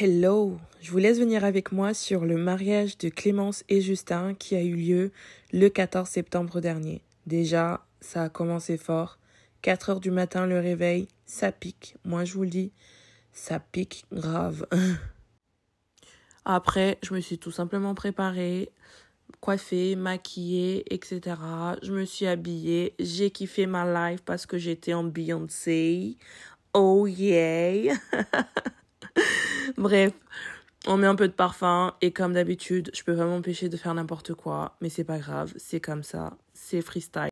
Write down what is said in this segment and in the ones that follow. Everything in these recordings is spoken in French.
Hello, je vous laisse venir avec moi sur le mariage de Clémence et Justin qui a eu lieu le 14 septembre dernier. Déjà, ça a commencé fort. 4 heures du matin, le réveil, ça pique. Moi, je vous le dis, ça pique grave. Après, je me suis tout simplement préparée, coiffée, maquillée, etc. Je me suis habillée. J'ai kiffé ma life parce que j'étais en Beyoncé. Oh yeah! Bref, on met un peu de parfum et comme d'habitude, je peux pas m'empêcher de faire n'importe quoi, mais c'est pas grave, c'est comme ça, c'est freestyle.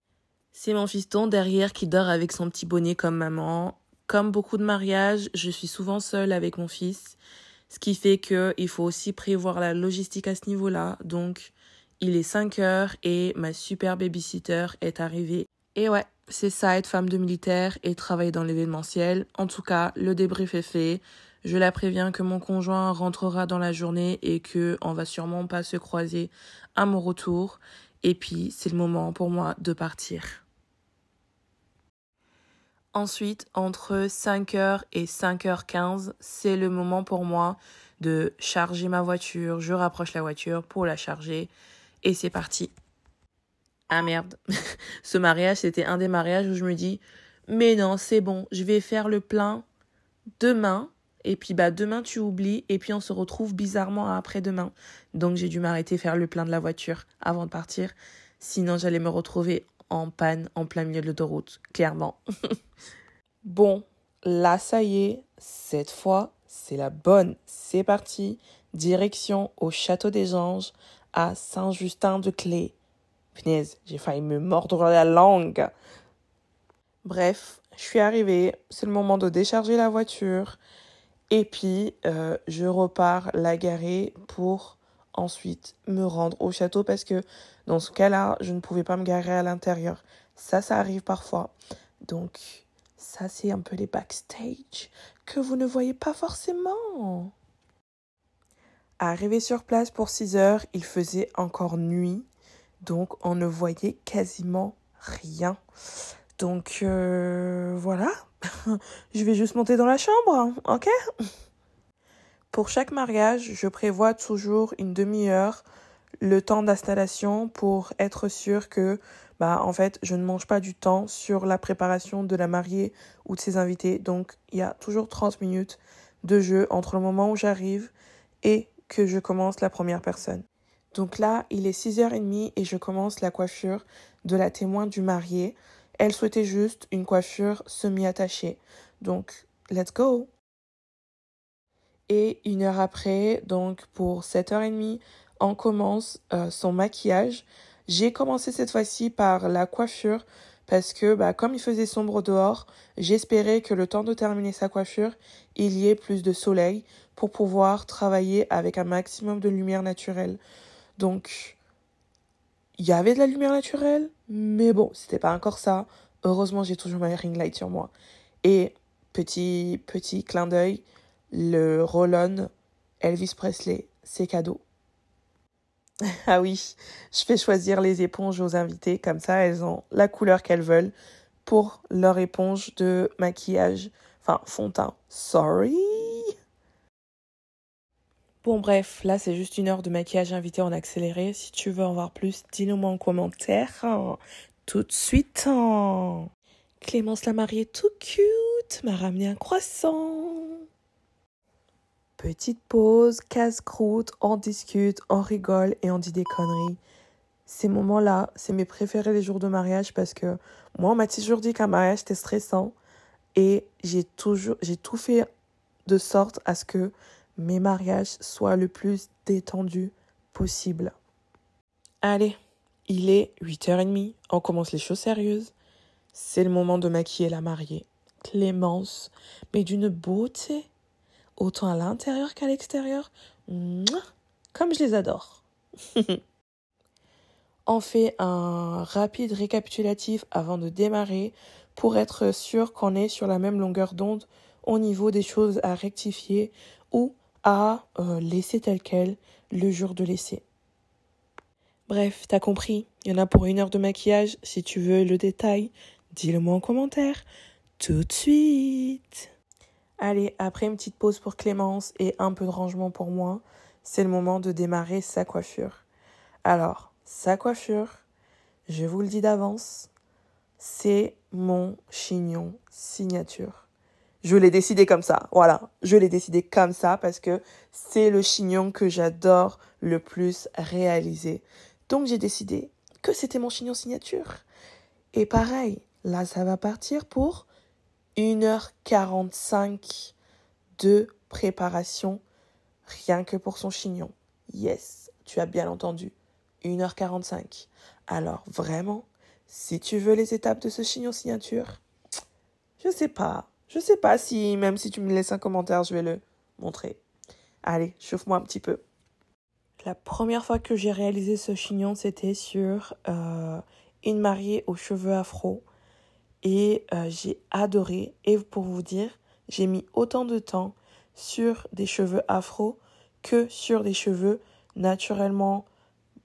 C'est mon fiston derrière qui dort avec son petit bonnet comme maman. Comme beaucoup de mariages, je suis souvent seule avec mon fils, ce qui fait que il faut aussi prévoir la logistique à ce niveau-là. Donc, il est 5 heures et ma super babysitter est arrivée. Et ouais, c'est ça être femme de militaire et travailler dans l'événementiel. En tout cas, le débrief est fait. Je la préviens que mon conjoint rentrera dans la journée et que on va sûrement pas se croiser à mon retour. Et puis c'est le moment pour moi de partir. Ensuite, entre 5h et 5h15, c'est le moment pour moi de charger ma voiture. Je rapproche la voiture pour la charger et c'est parti. Ah merde, ce mariage, c'était un des mariages où je me dis, mais non, c'est bon, je vais faire le plein demain et puis bah demain tu oublies et puis on se retrouve bizarrement après-demain. Donc j'ai dû m'arrêter faire le plein de la voiture avant de partir, sinon j'allais me retrouver en panne en plein milieu de l'autoroute, clairement. bon, là ça y est, cette fois c'est la bonne, c'est parti, direction au château des anges à Saint-Justin-de-Clé. Punaise, j'ai failli me mordre la langue. Bref, je suis arrivée, c'est le moment de décharger la voiture. Et puis, euh, je repars la garer pour ensuite me rendre au château parce que dans ce cas-là, je ne pouvais pas me garer à l'intérieur. Ça, ça arrive parfois. Donc, ça, c'est un peu les backstage que vous ne voyez pas forcément. Arrivé sur place pour 6 heures, il faisait encore nuit, donc on ne voyait quasiment rien. Donc euh, voilà, je vais juste monter dans la chambre, ok Pour chaque mariage, je prévois toujours une demi-heure le temps d'installation pour être sûr que bah en fait je ne mange pas du temps sur la préparation de la mariée ou de ses invités donc il y a toujours 30 minutes de jeu entre le moment où j'arrive et que je commence la première personne. Donc là, il est 6h30 et je commence la coiffure de la témoin du marié. Elle souhaitait juste une coiffure semi-attachée. Donc, let's go Et une heure après, donc pour 7h30, on commence euh, son maquillage. J'ai commencé cette fois-ci par la coiffure parce que bah, comme il faisait sombre dehors, j'espérais que le temps de terminer sa coiffure, il y ait plus de soleil pour pouvoir travailler avec un maximum de lumière naturelle. Donc, il y avait de la lumière naturelle, mais bon, c'était pas encore ça. Heureusement, j'ai toujours ma ring light sur moi. Et petit, petit clin d'œil, le rollon, Elvis Presley, c'est cadeau. ah oui, je fais choisir les éponges aux invités, comme ça elles ont la couleur qu'elles veulent pour leur éponge de maquillage, enfin fond Sorry Bon bref, là c'est juste une heure de maquillage invité en accéléré. Si tu veux en voir plus, dis-le moi en commentaire. Tout de suite. Clémence la mariée tout cute m'a ramené un croissant. Petite pause, casse-croûte, on discute, on rigole et on dit des conneries. Ces moments-là, c'est mes préférés les jours de mariage parce que moi, on m'a toujours dit qu'un mariage c'était stressant et j'ai toujours, j'ai tout fait de sorte à ce que mes mariages soient le plus détendus possible. Allez, il est 8h30, on commence les choses sérieuses. C'est le moment de maquiller la mariée. Clémence, mais d'une beauté, autant à l'intérieur qu'à l'extérieur. Comme je les adore. on fait un rapide récapitulatif avant de démarrer pour être sûr qu'on est sur la même longueur d'onde au niveau des choses à rectifier ou à euh, laisser tel quel le jour de l'essai. Bref, t'as compris, il y en a pour une heure de maquillage, si tu veux le détail, dis-le-moi en commentaire, tout de suite. Allez, après une petite pause pour Clémence et un peu de rangement pour moi, c'est le moment de démarrer sa coiffure. Alors, sa coiffure, je vous le dis d'avance, c'est mon chignon signature. Je l'ai décidé comme ça. Voilà, je l'ai décidé comme ça parce que c'est le chignon que j'adore le plus réaliser. Donc j'ai décidé que c'était mon chignon signature. Et pareil, là ça va partir pour 1h45 de préparation rien que pour son chignon. Yes, tu as bien entendu. 1h45. Alors vraiment, si tu veux les étapes de ce chignon signature, je sais pas. Je sais pas si, même si tu me laisses un commentaire, je vais le montrer. Allez, chauffe-moi un petit peu. La première fois que j'ai réalisé ce chignon, c'était sur euh, une mariée aux cheveux afro. Et euh, j'ai adoré. Et pour vous dire, j'ai mis autant de temps sur des cheveux afro que sur des cheveux naturellement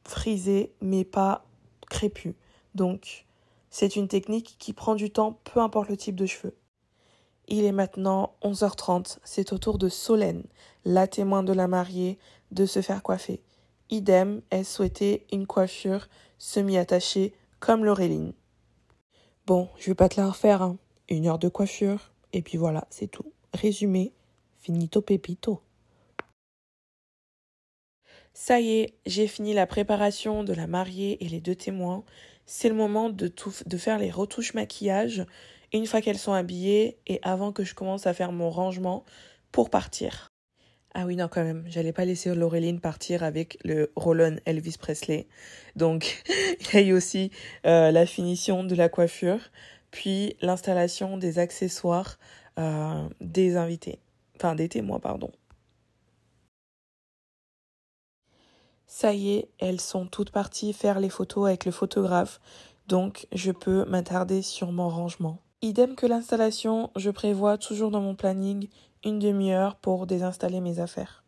frisés, mais pas crépus. Donc, c'est une technique qui prend du temps, peu importe le type de cheveux. Il est maintenant 11h30, c'est au tour de Solène, la témoin de la mariée, de se faire coiffer. Idem, elle souhaitait une coiffure semi-attachée comme l'Auréline. Bon, je vais pas te la refaire, hein. une heure de coiffure, et puis voilà, c'est tout. Résumé, finito pepito. Ça y est, j'ai fini la préparation de la mariée et les deux témoins. C'est le moment de, de faire les retouches maquillage une fois qu'elles sont habillées et avant que je commence à faire mon rangement pour partir. Ah oui, non, quand même, j'allais pas laisser Laureline partir avec le Roland Elvis Presley. Donc, il y a eu aussi euh, la finition de la coiffure, puis l'installation des accessoires euh, des invités, enfin des témoins, pardon. Ça y est, elles sont toutes parties faire les photos avec le photographe, donc je peux m'attarder sur mon rangement. Idem que l'installation, je prévois toujours dans mon planning une demi-heure pour désinstaller mes affaires.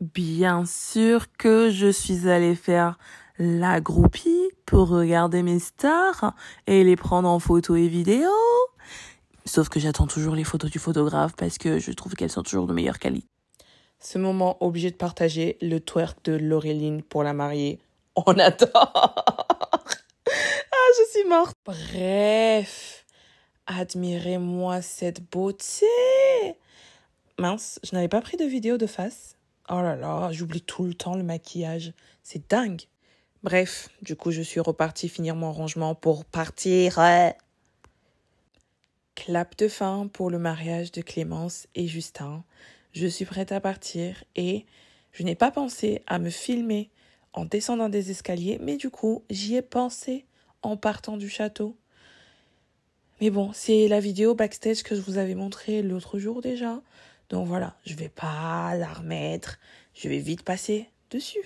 Bien sûr que je suis allée faire la groupie pour regarder mes stars et les prendre en photo et vidéo. Sauf que j'attends toujours les photos du photographe parce que je trouve qu'elles sont toujours de meilleure qualité. Ce moment obligé de partager le twerk de Laureline pour la mariée. On attend ah, je suis morte. Bref, admirez-moi cette beauté. Mince, je n'avais pas pris de vidéo de face. Oh là là, j'oublie tout le temps le maquillage. C'est dingue. Bref, du coup, je suis repartie finir mon rangement pour partir. Clap de fin pour le mariage de Clémence et Justin. Je suis prête à partir et je n'ai pas pensé à me filmer en descendant des escaliers, mais du coup, j'y ai pensé en partant du château. Mais bon, c'est la vidéo backstage que je vous avais montrée l'autre jour déjà. Donc voilà, je vais pas la remettre. Je vais vite passer dessus.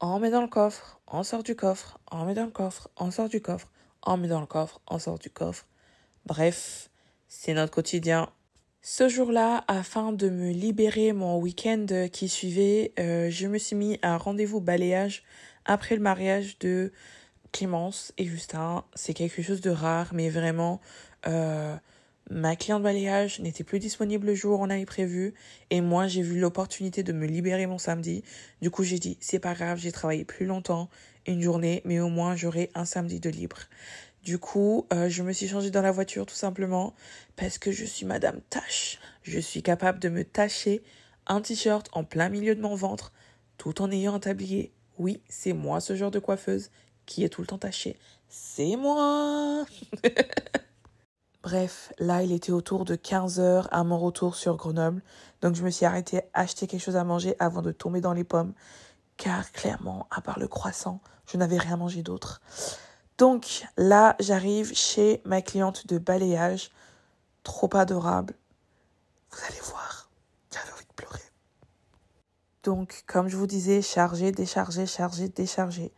On met dans le coffre, on sort du coffre, on met dans le coffre, on sort du coffre, on met dans le coffre, on sort du coffre. Bref, c'est notre quotidien. Ce jour-là, afin de me libérer mon week-end qui suivait, euh, je me suis mis à un rendez-vous balayage après le mariage de Clémence et Justin. C'est quelque chose de rare, mais vraiment, euh, ma cliente balayage n'était plus disponible le jour où on avait prévu. Et moi, j'ai vu l'opportunité de me libérer mon samedi. Du coup, j'ai dit, c'est pas grave, j'ai travaillé plus longtemps, une journée, mais au moins, j'aurai un samedi de libre. Du coup, euh, je me suis changée dans la voiture tout simplement parce que je suis Madame Tâche. Je suis capable de me tâcher un t-shirt en plein milieu de mon ventre tout en ayant un tablier oui, c'est moi ce genre de coiffeuse qui est tout le temps tachée. C'est moi Bref, là, il était autour de 15 heures à mon retour sur Grenoble. Donc, je me suis arrêtée à acheter quelque chose à manger avant de tomber dans les pommes. Car clairement, à part le croissant, je n'avais rien mangé d'autre. Donc, là, j'arrive chez ma cliente de balayage. Trop adorable. Vous allez voir. Donc, comme je vous disais, charger, décharger, charger, décharger.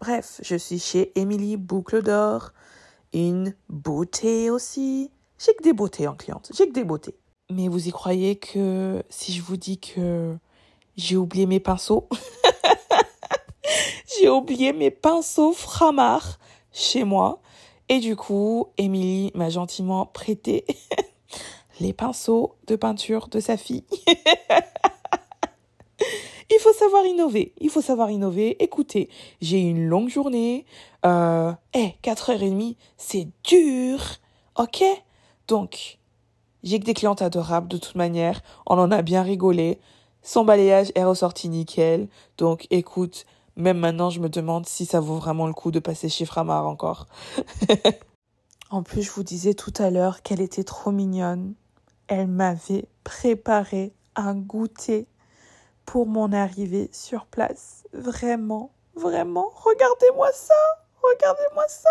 Bref, je suis chez Émilie Boucle d'Or. Une beauté aussi. J'ai que des beautés en cliente. J'ai que des beautés. Mais vous y croyez que si je vous dis que j'ai oublié mes pinceaux J'ai oublié mes pinceaux Framar chez moi. Et du coup, Émilie m'a gentiment prêté les pinceaux de peinture de sa fille. il faut savoir innover. Il faut savoir innover. Écoutez, j'ai une longue journée. Euh, eh, quatre 4h30, c'est dur. Ok Donc, j'ai que des clientes adorables de toute manière. On en a bien rigolé. Son balayage est ressorti nickel. Donc, écoute, même maintenant, je me demande si ça vaut vraiment le coup de passer chez Framar encore. en plus, je vous disais tout à l'heure qu'elle était trop mignonne. Elle m'avait préparé un goûter pour mon arrivée sur place. Vraiment, vraiment, regardez-moi ça, regardez-moi ça.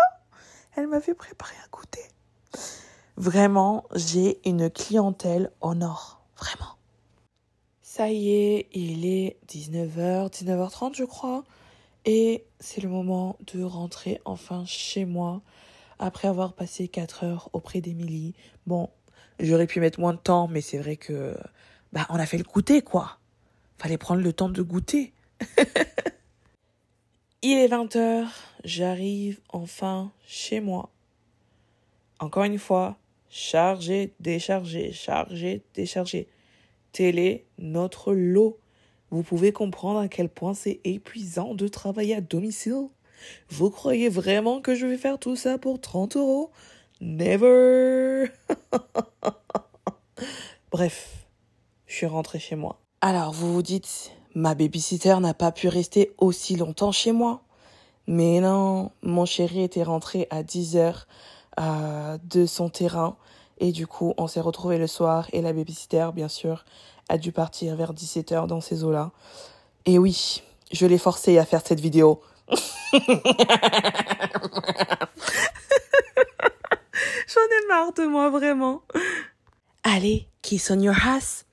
Elle m'avait préparé un goûter. Vraiment, j'ai une clientèle en or, vraiment. Ça y est, il est 19h, 19h30 je crois, et c'est le moment de rentrer enfin chez moi après avoir passé 4 heures auprès d'Émilie. Bon, j'aurais pu mettre moins de temps, mais c'est vrai que bah on a fait le goûter quoi. Fallait prendre le temps de goûter. Il est 20h, j'arrive enfin chez moi. Encore une fois, chargé, déchargé, chargé, déchargé. Télé, notre lot. Vous pouvez comprendre à quel point c'est épuisant de travailler à domicile. Vous croyez vraiment que je vais faire tout ça pour 30 euros Never Bref, je suis rentré chez moi. Alors vous vous dites, ma babysitter n'a pas pu rester aussi longtemps chez moi. Mais non, mon chéri était rentré à 10 heures euh, de son terrain. Et du coup, on s'est retrouvé le soir et la babysitter, bien sûr, a dû partir vers 17 heures dans ces eaux-là. Et oui, je l'ai forcé à faire cette vidéo. J'en ai marre de moi, vraiment. Allez, kiss on your ass.